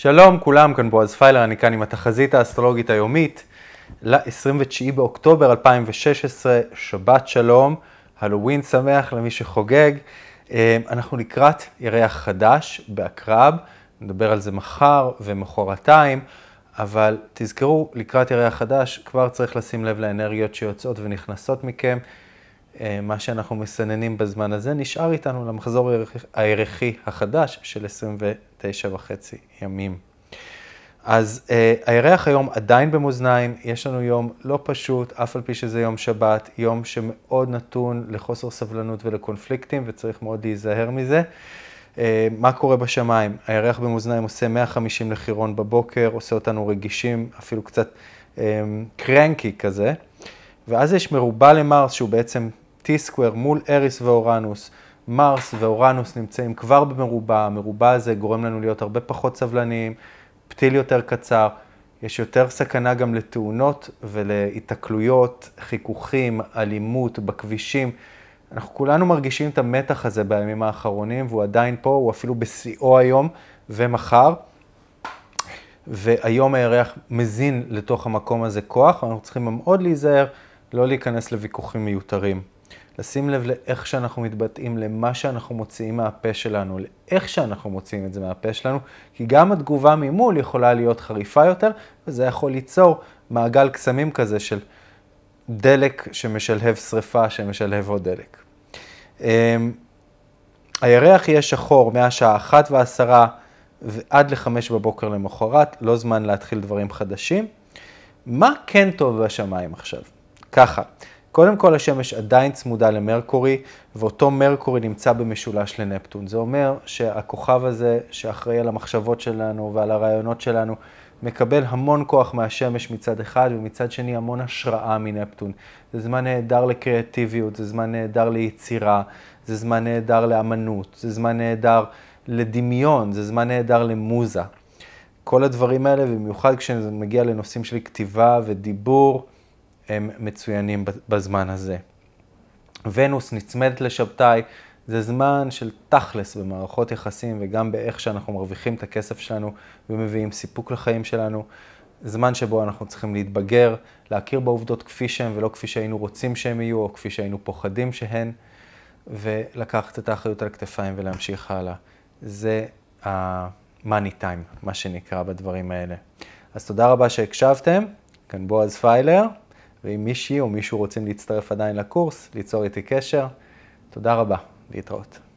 שלום כולם, כאן בועז פיילר, אני כאן עם התחזית האסטרולוגית היומית ל-29 באוקטובר 2016, שבת שלום, הלווין שמח למי שחוגג. אה, אנחנו לקראת ירח חדש בעקרב, נדבר על זה מחר ומחרתיים, אבל תזכרו, לקראת ירח חדש כבר צריך לשים לב לאנרגיות שיוצאות ונכנסות מכם. אה, מה שאנחנו מסננים בזמן הזה נשאר איתנו למחזור הערכי החדש של 29 וחצי ימים. אז אה, הירח היום עדיין במאזניים, יש לנו יום לא פשוט, אף על פי שזה יום שבת, יום שמאוד נתון לחוסר סבלנות ולקונפליקטים, וצריך מאוד להיזהר מזה. אה, מה קורה בשמיים? הירח במאזניים עושה 150 לחירון בבוקר, עושה אותנו רגישים, אפילו קצת אה, קרנקי כזה. אה, ואז יש מרובע למרס שהוא בעצם T-square מול אריס ואורנוס. מרס ואורנוס נמצאים כבר במרובע, המרובע הזה גורם לנו להיות הרבה פחות סבלניים, פתיל יותר קצר, יש יותר סכנה גם לתאונות ולהיתקלויות, חיכוכים, אלימות בכבישים. אנחנו כולנו מרגישים את המתח הזה בימים האחרונים, והוא עדיין פה, הוא אפילו בשיאו היום ומחר. והיום הירח מזין לתוך המקום הזה כוח, אנחנו צריכים מאוד להיזהר. לא להיכנס לוויכוחים מיותרים. לשים לב לאיך שאנחנו מתבטאים, למה שאנחנו מוציאים מהפה שלנו, לאיך שאנחנו מוציאים את זה מהפה שלנו, כי גם התגובה ממול יכולה להיות חריפה יותר, וזה יכול ליצור מעגל קסמים כזה של דלק שמשלהב שריפה, שמשלהב עוד דלק. אמ, הירח יהיה שחור מהשעה 1 ו ועד ל-5 בבוקר למחרת, לא זמן להתחיל דברים חדשים. מה כן טוב בשמיים עכשיו? ככה, קודם כל השמש עדיין צמודה למרקורי, ואותו מרקורי נמצא במשולש לנפטון. זה אומר שהכוכב הזה, שאחראי על המחשבות שלנו ועל הרעיונות שלנו, מקבל המון כוח מהשמש מצד אחד, ומצד שני המון השראה מנפטון. זה זמן נהדר לקריאטיביות, זה זמן נהדר ליצירה, זה זמן נהדר לאמנות, זה זמן נהדר לדמיון, זה זמן נהדר למוזה. כל הדברים האלה, במיוחד כשזה מגיע לנושאים של כתיבה ודיבור, הם מצוינים בזמן הזה. ונוס נצמדת לשבתאי, זה זמן של תכלס במערכות יחסים וגם באיך שאנחנו מרוויחים את הכסף שלנו ומביאים סיפוק לחיים שלנו. זמן שבו אנחנו צריכים להתבגר, להכיר בעובדות כפי שהן ולא כפי שהיינו רוצים שהן יהיו או כפי שהיינו פוחדים שהן, ולקחת את האחריות על הכתפיים ולהמשיך הלאה. זה ה-money time, מה שנקרא בדברים האלה. אז תודה רבה שהקשבתם, כאן בועז פיילר. ואם מישהי או מישהו רוצים להצטרף עדיין לקורס, ליצור איתי קשר. תודה רבה, להתראות.